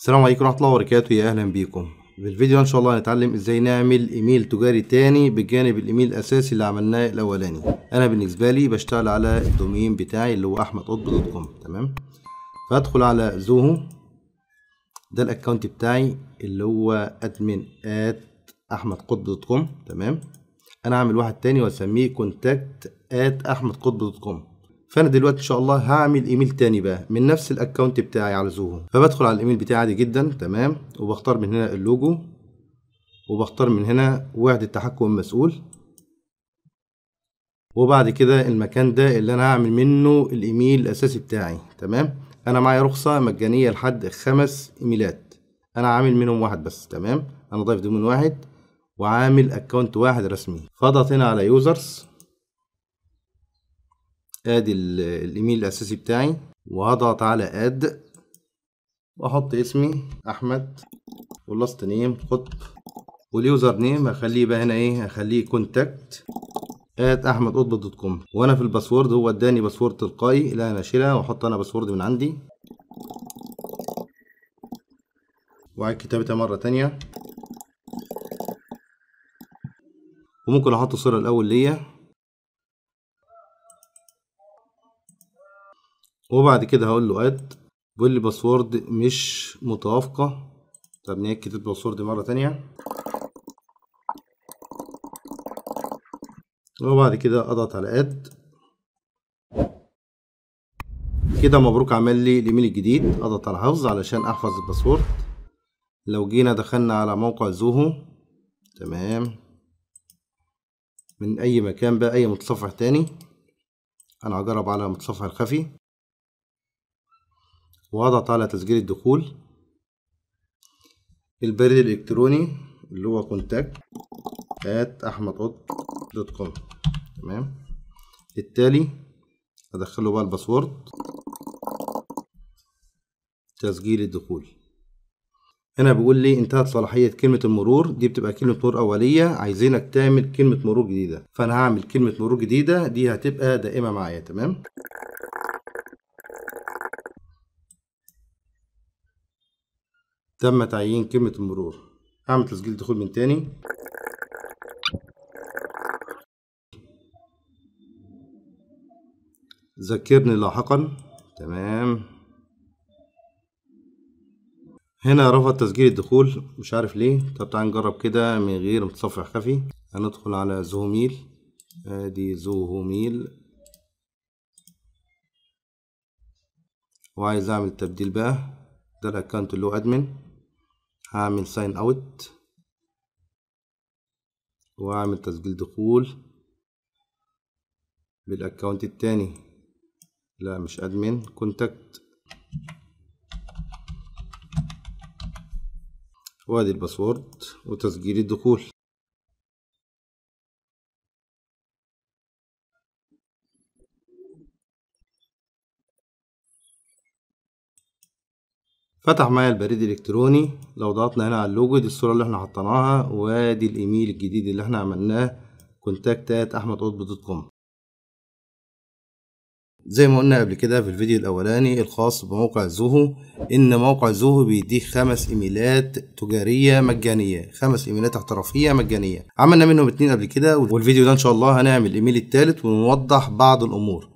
السلام عليكم ورحمة الله وبركاته يا أهلا بيكم في الفيديو إن شاء الله هنتعلم إزاي نعمل إيميل تجاري تاني بجانب الإيميل الأساسي اللي عملناه الأولاني أنا بالنسبة لي بشتغل على الدومين بتاعي اللي هو أحمد قطب دوت كوم تمام فأدخل على زوهو ده الأكونت بتاعي اللي هو أدمن آت أحمد قطب دوت كوم تمام أنا هعمل واحد تاني وأسميه كونتاكت آت أحمد قطب دوت كوم فانا دلوقتي ان شاء الله هعمل ايميل تاني بقى من نفس الاكونت بتاعي على زوهو فبدخل على الايميل بتاعي عادي جدا تمام وبختار من هنا اللوجو وبختار من هنا وعد التحكم المسؤول وبعد كده المكان ده اللي انا هعمل منه الايميل الاساسي بتاعي تمام انا معايا رخصه مجانيه لحد خمس ايميلات انا عامل منهم واحد بس تمام انا ضايف ضمن واحد وعامل اكونت واحد رسمي فاضغط هنا على يوزرز ادي الايميل الاساسي بتاعي وهضغط على اد واحط اسمي احمد واللاست نيم قطب واليوزر نيم هخليه بقى هنا ايه هخليه كونتاكت ات احمد قطب دوت كوم وانا في الباسورد هو اداني باسورد تلقائي اللي انا اشيلها واحط انا باسورد من عندي واعيد كتابتها مره تانية وممكن احط الصوره الاول ليا وبعد كده هقول له اد بيقول لي باسورد مش متوافقه طب نأكد الباسورد مره تانية وبعد كده اضغط على اد كده مبروك عمل لي الايميل الجديد اضغط على حفظ علشان احفظ الباسورد لو جينا دخلنا على موقع زوهو تمام من اي مكان بقى اي متصفح تاني انا هجرب على المتصفح الخفي واضغط على تسجيل الدخول البريد الإلكتروني اللي هو كونتاكت at دوت كوم تمام التالي أدخله بقى الباسورد تسجيل الدخول هنا بيقول لي انتهت صلاحية كلمة المرور دي بتبقى كلمة مرور أولية عايزينك تعمل كلمة مرور جديدة فأنا هعمل كلمة مرور جديدة دي هتبقى دائمة معايا تمام تم تعيين كلمة المرور هعمل تسجيل دخول من تاني ذكرني لاحقا تمام هنا رفض تسجيل الدخول مش عارف ليه طب تعال نجرب كده من غير متصفح خفي هندخل على زوميل ادي زوميل وعايز اعمل تبديل بقى ده الاكونت اللي هو ادمن هعمل ساين اوت واعمل تسجيل دخول بالاكونت التاني لا مش ادمن كونتاكت وادي الباسورد وتسجيل الدخول فتح معايا البريد الالكتروني لو ضغطنا هنا على اللوجو دي الصوره اللي احنا حطيناها وادي الايميل الجديد اللي احنا عملناه كونتاكتات احمد قطب دوت كوم زي ما قلنا قبل كده في الفيديو الاولاني الخاص بموقع زوهو ان موقع زوهو بيديك خمس ايميلات تجاريه مجانيه خمس ايميلات احترافيه مجانيه عملنا منهم اتنين قبل كده والفيديو ده ان شاء الله هنعمل الايميل التالت ونوضح بعض الامور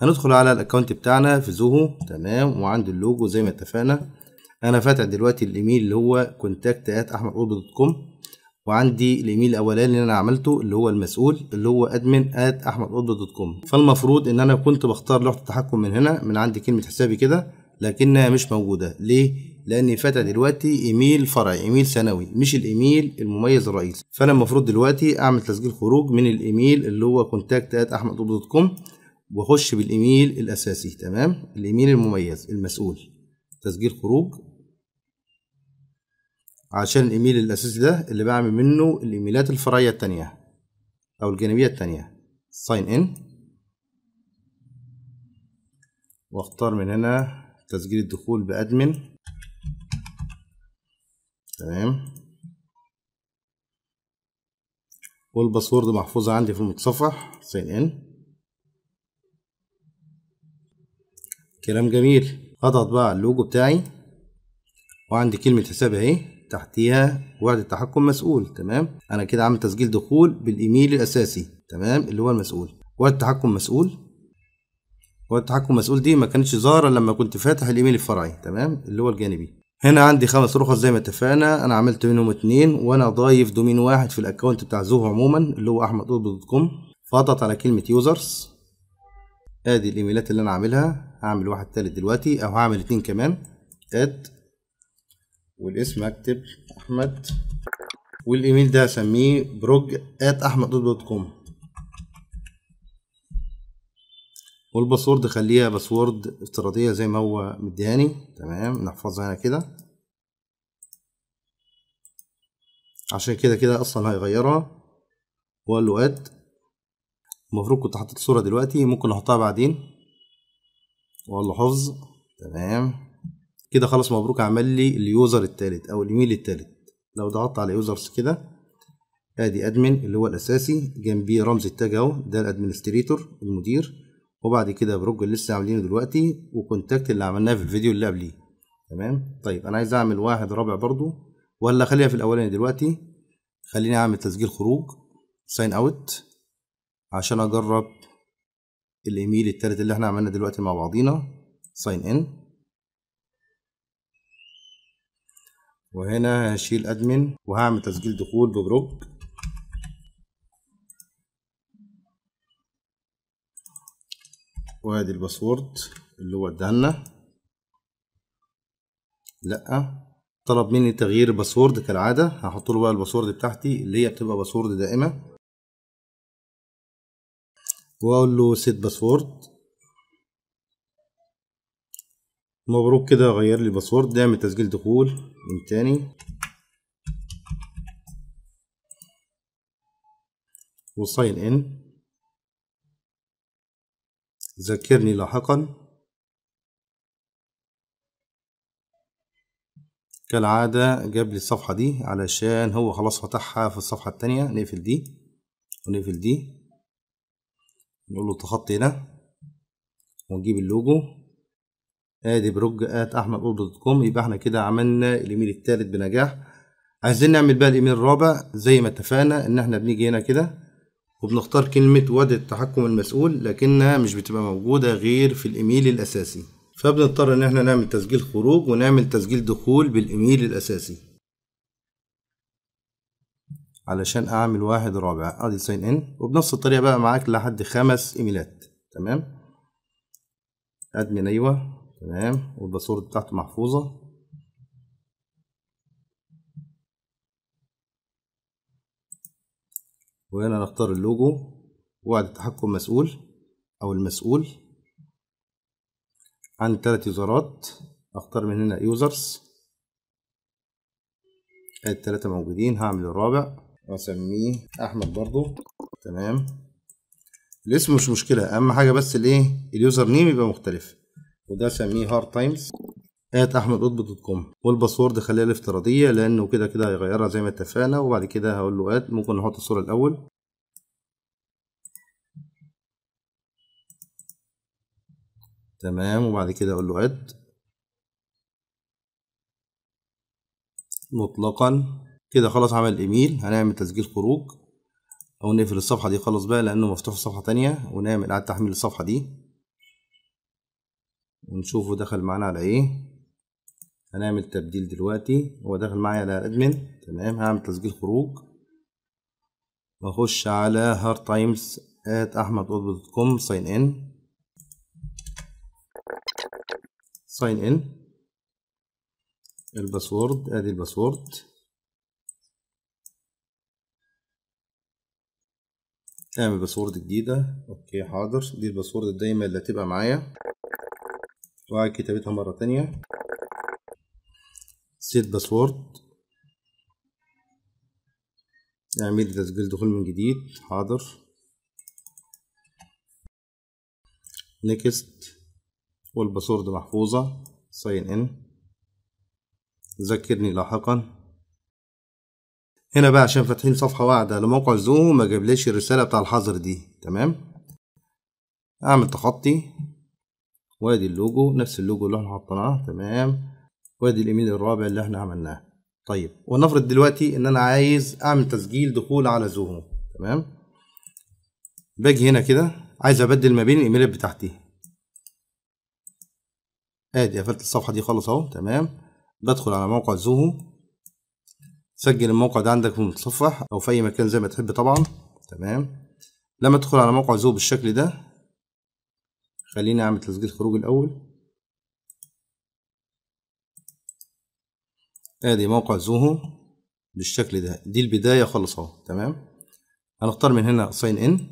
هندخل على الاكونت بتاعنا في زوهو تمام وعند اللوجو زي ما اتفقنا انا فاتح دلوقتي الايميل اللي هو كونتاكت ات دوت كوم وعندي الايميل الاولاني اللي انا عملته اللي هو المسؤول اللي هو ادمن ات دوت كوم فالمفروض ان انا كنت بختار لوحه التحكم من هنا من عندي كلمه حسابي كده لكنها مش موجوده ليه لاني فاتح دلوقتي ايميل فرعي ايميل ثانوي مش الايميل المميز الرئيسي فانا المفروض دلوقتي اعمل تسجيل خروج من الايميل اللي هو كونتاكت ات احمد دوت كوم واخش بالايميل الاساسي تمام الايميل المميز المسؤول تسجيل خروج عشان الايميل الاساسي ده اللي بعمل منه الايميلات الفرعيه التانية او الجانبيه التانية ساين ان واختار من هنا تسجيل الدخول بادمن تمام والباسورد محفوظه عندي في المتصفح ساين ان كلام جميل اضغط بقى على اللوجو بتاعي وعندي كلمة حساب اهي تحتيها وعد التحكم مسؤول تمام انا كده عامل تسجيل دخول بالايميل الاساسي تمام اللي هو المسؤول وعد التحكم مسؤول وعد التحكم مسؤول دي ما كانتش ظاهرة لما كنت فاتح الايميل الفرعي تمام اللي هو الجانبي هنا عندي خمس رخص زي ما اتفقنا انا عملت منهم اتنين وانا ضايف دومين واحد في الاكونت بتاع زوهو عموما اللي هو احمد دوت كوم فاضغط على كلمة يوزرز ادي الايميلات اللي انا عاملها هعمل واحد تالت دلوقتي او هعمل اتنين كمان اد والاسم اكتب احمد والايميل ده هسميه بروج ات احمد دوت كوم والباسورد خليها باسورد افتراضيه زي ما هو مدياني تمام نحفظها هنا كده عشان كده كده اصلا هيغيرها واقول له اد المفروض كنت حطيت صوره دلوقتي ممكن احطها بعدين واقول له حفظ تمام كده خلاص مبروك عمل لي اليوزر التالت او الايميل التالت لو ضغطت على يوزرز كده ادي ادمن اللي هو الاساسي جنبيه رمز التاج اهو ده الادمنستريتور المدير وبعد كده بروج اللي لسه عاملينه دلوقتي وكونتاكت اللي عملناه في الفيديو اللي قبليه تمام طيب انا عايز اعمل واحد رابع برضو ولا خليها في الاولاني دلوقتي خليني اعمل تسجيل خروج ساين اوت عشان اجرب الايميل التالت اللي احنا عملنا دلوقتي مع بعضينا ساين ان وهنا هشيل ادمن وهعمل تسجيل دخول ببروك وادي الباسورد اللي هو ادهالنا لا طلب مني تغيير الباسورد كالعاده هحط له بقى الباسورد بتاعتي اللي هي بتبقى باسورد دائمه واقول له سيت باسورد مبروك كده غير لي الباسورد من تسجيل دخول من تاني وساين ان ذكرني لاحقا كالعادة جاب لي الصفحة دي علشان هو خلاص فتحها في الصفحة التانية نقفل دي ونقفل دي نقول له تخطي هنا ونجيب اللوجو ادي بروج ات احمد دوت كوم يبقى احنا كده عملنا الايميل التالت بنجاح عايزين نعمل بقى الايميل الرابع زي ما اتفقنا ان احنا بنيجي هنا كده وبنختار كلمة واد التحكم المسؤول لكنها مش بتبقى موجودة غير في الإيميل الأساسي فبنضطر إن احنا نعمل تسجيل خروج ونعمل تسجيل دخول بالإيميل الأساسي علشان اعمل واحد رابع ادي ساين ان وبنفس الطريقه بقى معاك لحد خمس ايميلات تمام ادمن ايوه تمام والباسورد بتاعته محفوظه وهنا نختار اللوجو وعد التحكم مسؤول او المسؤول عن ثلاث يوزرات اختار من هنا يوزرز الثلاثه موجودين هعمل الرابع واسميه احمد برضو تمام الاسم مش مشكله اهم حاجه بس الايه اليوزر نيم يبقى مختلف وده سميه هارد تايمز ات احمد قطب دوت كوم والباسورد خليها الافتراضيه لانه كده كده هيغيرها زي ما اتفقنا وبعد كده هقول له ات ممكن نحط الصوره الاول تمام وبعد كده اقول له اد مطلقا كده خلاص عمل ايميل هنعمل تسجيل خروج او نقفل الصفحه دي خلاص بقى لانه مفتوح صفحه تانية ونعمل اعاده تحميل الصفحه دي ونشوفه دخل معانا على ايه هنعمل تبديل دلوقتي هو داخل معايا على الادمن تمام هعمل تسجيل خروج واخش على هارد تايمز ات احمد دوت كوم ساين ان ساين ان الباسورد ادي الباسورد اعمل باسورد جديدة اوكي حاضر دي الباسورد الدايمة اللي هتبقى معايا وأعيد كتابتها مرة تانية سيت باسورد اعمل تسجيل دخول من جديد حاضر نيكست والباسورد محفوظة ساين ان ذكرني لاحقا هنا بقى عشان فاتحين صفحة واحدة لموقع زوم ما جابليش الرسالة بتاع الحظر دي تمام اعمل تخطي وادي اللوجو نفس اللوجو اللي احنا حطيناه تمام وادي الايميل الرابع اللي احنا عملناه طيب ونفرض دلوقتي ان انا عايز اعمل تسجيل دخول على زوم تمام باجي هنا كده عايز ابدل ما بين الايميلات بتاعتي ادي قفلت الصفحة دي خالص اهو تمام بدخل على موقع زوهو سجل الموقع ده عندك في المتصفح او في اي مكان زي ما تحب طبعا تمام لما تدخل على موقع زو بالشكل ده خليني اعمل تسجيل خروج الاول ادي موقع زوهو بالشكل ده دي البداية خالص اهو تمام هنختار من هنا ساين ان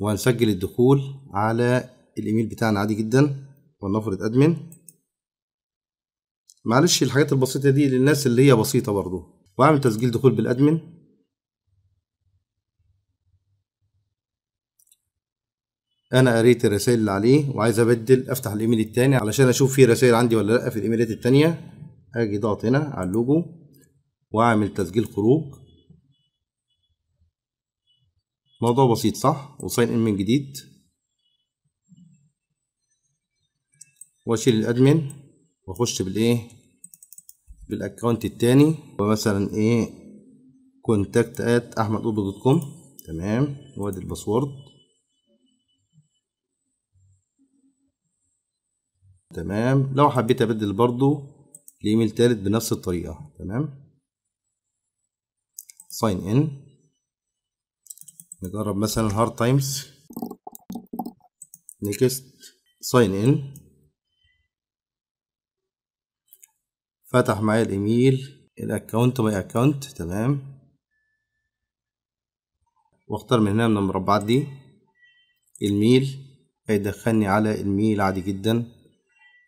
وهنسجل الدخول على الايميل بتاعنا عادي جدا ولنفرض ادمن معلش الحاجات البسيطة دي للناس اللي هي بسيطة برضو وأعمل تسجيل دخول بالأدمن انا قريت الرسائل اللي عليه وعايز ابدل افتح الايميل التاني علشان اشوف في رسائل عندي ولا لا في الايميلات التانية اجي ضغط هنا على اللوجو واعمل تسجيل خروج موضوع بسيط صح وساين ان من جديد واشيل الادمن واخش بالايه بالاكونت التاني ومثلا ايه كونتاكت ات احمد دوت كوم تمام وادي الباسورد تمام لو حبيت ابدل برضو الايميل تالت بنفس الطريقه تمام ساين ان نجرب مثلا هارد تايمز نيكست ساين ان فتح معايا الايميل الاكونت ماي اكونت تمام واختار من هنا من المربعات دي الميل هيدخلني على الميل عادي جدا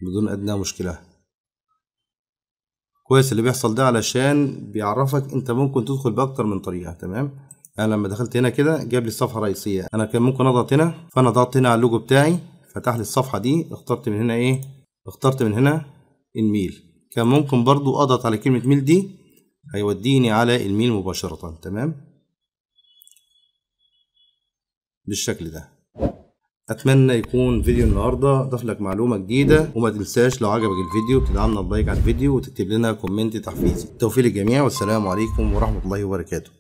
بدون ادنى مشكله كويس اللي بيحصل ده علشان بيعرفك انت ممكن تدخل باكتر من طريقه تمام انا لما دخلت هنا كده جاب لي الصفحه الرئيسيه انا كان ممكن اضغط هنا فانا ضغطت هنا على اللوجو بتاعي فتح لي الصفحه دي اخترت من هنا ايه اخترت من هنا الميل كان ممكن برضو اضغط على كلمة ميل دي هيوديني على الميل مباشرة تمام بالشكل ده اتمنى يكون فيديو النهارده ضاف لك معلومه جديده وما تنساش لو عجبك الفيديو تدعمنا بلايك على الفيديو وتكتب لنا كومنت تحفيزي توفيق للجميع والسلام عليكم ورحمه الله وبركاته